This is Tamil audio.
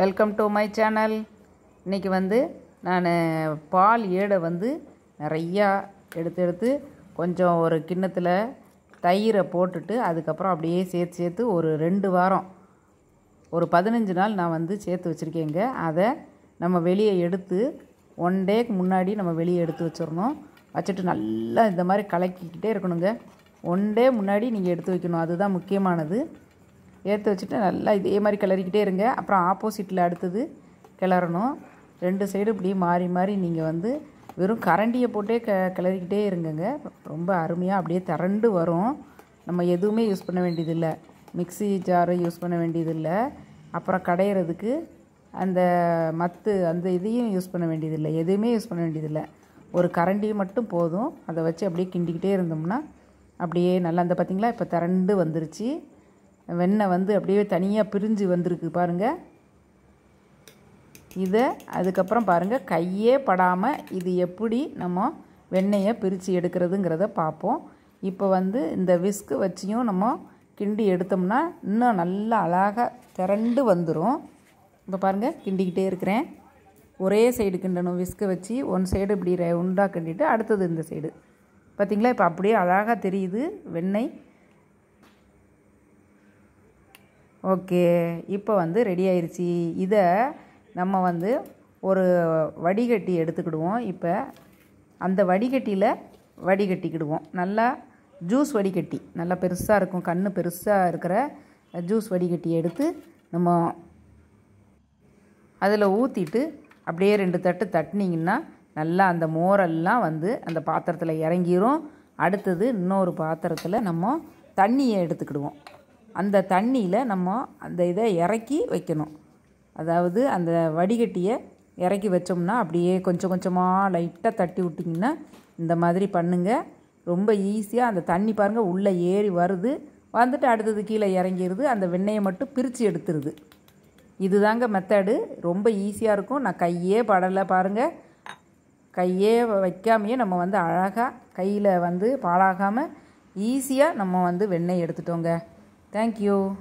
வெல்கம் டு மை சேனல் இன்றைக்கி வந்து நான் பால் ஏடை வந்து நிறையா எடுத்து எடுத்து கொஞ்சம் ஒரு கிண்ணத்தில் தயிரை போட்டுட்டு அதுக்கப்புறம் அப்படியே சேர்த்து சேர்த்து ஒரு ரெண்டு வாரம் ஒரு பதினஞ்சு நாள் நான் வந்து சேர்த்து வச்சுருக்கேங்க அதை நம்ம வெளியே எடுத்து ஒன் டேக்கு முன்னாடி நம்ம வெளியே எடுத்து வச்சிடணும் வச்சுட்டு நல்லா இந்த மாதிரி கலக்கிக்கிட்டே இருக்கணுங்க ஒன் டே முன்னாடி நீங்கள் எடுத்து வைக்கணும் அதுதான் முக்கியமானது ஏற்ற வச்சுட்டு நல்லா இதே மாதிரி கிளறிக்கிட்டே இருங்க அப்புறம் ஆப்போசிட்டில் அடுத்தது கிளறணும் ரெண்டு சைடு இப்படி மாறி மாறி நீங்கள் வந்து வெறும் கரண்டியை போட்டே க கிளறிக்கிட்டே இருங்கங்க ரொம்ப அருமையாக அப்படியே திரண்டு வரும் நம்ம எதுவுமே யூஸ் பண்ண வேண்டியதில்லை மிக்சி ஜாரு யூஸ் பண்ண வேண்டியதில்லை அப்புறம் கடையிறதுக்கு அந்த மத்து அந்த இதையும் யூஸ் பண்ண வேண்டியதில்லை எதுவுமே யூஸ் பண்ண வேண்டியதில்லை ஒரு கரண்டி மட்டும் போதும் அதை வச்சு அப்படியே கிண்டிக்கிட்டே இருந்தோம்னா அப்படியே நல்லா அந்த பார்த்திங்களா இப்போ திரண்டு வந்துருச்சு வெண்ணெய் வந்து அப்படியே தனியாக பிரிஞ்சு வந்திருக்கு பாருங்கள் இதை அதுக்கப்புறம் பாருங்கள் கையே படாமல் இது எப்படி நம்ம வெண்ணெயை பிரித்து எடுக்கிறதுங்கிறத பார்ப்போம் இப்போ வந்து இந்த விஸ்கு வச்சியும் நம்ம கிண்டி எடுத்தோம்னா இன்னும் நல்லா அழகாக திரண்டு வந்துடும் இப்போ பாருங்கள் கிண்டிக்கிட்டே இருக்கிறேன் ஒரே சைடு கிண்டணும் விஸ்கு வச்சு ஒன் சைடு இப்படி உண்டாக கிண்டிட்டு அடுத்தது இந்த சைடு பார்த்திங்களா இப்போ அப்படியே அழகாக தெரியுது வெண்ணெய் ஓகே இப்போ வந்து ரெடி ஆயிடுச்சு இதை நம்ம வந்து ஒரு வடிகட்டி எடுத்துக்கிடுவோம் இப்போ அந்த வடிகட்டியில் வடிகட்டிக்கிடுவோம் நல்லா ஜூஸ் வடிகட்டி நல்லா பெருசாக இருக்கும் கண் பெருசாக இருக்கிற ஜூஸ் வடிகட்டி எடுத்து நம்ம அதில் ஊற்றிட்டு அப்படியே ரெண்டு தட்டு தட்டினீங்கன்னா நல்லா அந்த மோரெல்லாம் வந்து அந்த பாத்திரத்தில் இறங்கிரும் அடுத்தது இன்னொரு பாத்திரத்தில் நம்ம தண்ணியை எடுத்துக்கிடுவோம் அந்த தண்ணியில் நம்ம அந்த இதை இறக்கி வைக்கணும் அதாவது அந்த வடிகட்டியை இறக்கி வச்சோம்னா அப்படியே கொஞ்சம் கொஞ்சமாக லைட்டாக தட்டி விட்டிங்கன்னா இந்த மாதிரி பண்ணுங்கள் ரொம்ப ஈஸியாக அந்த தண்ணி பாருங்கள் உள்ளே ஏறி வருது வந்துட்டு அடுத்தது கீழே இறங்கிடுது அந்த வெண்ணெயை மட்டும் பிரித்து எடுத்துருது இதுதாங்க மெத்தடு ரொம்ப ஈஸியாக இருக்கும் நான் கையே படலை பாருங்கள் கையே வைக்காமையே நம்ம வந்து அழகாக கையில் வந்து பாழாகாமல் ஈஸியாக நம்ம வந்து வெண்ணெய் எடுத்துட்டோங்க Thank you.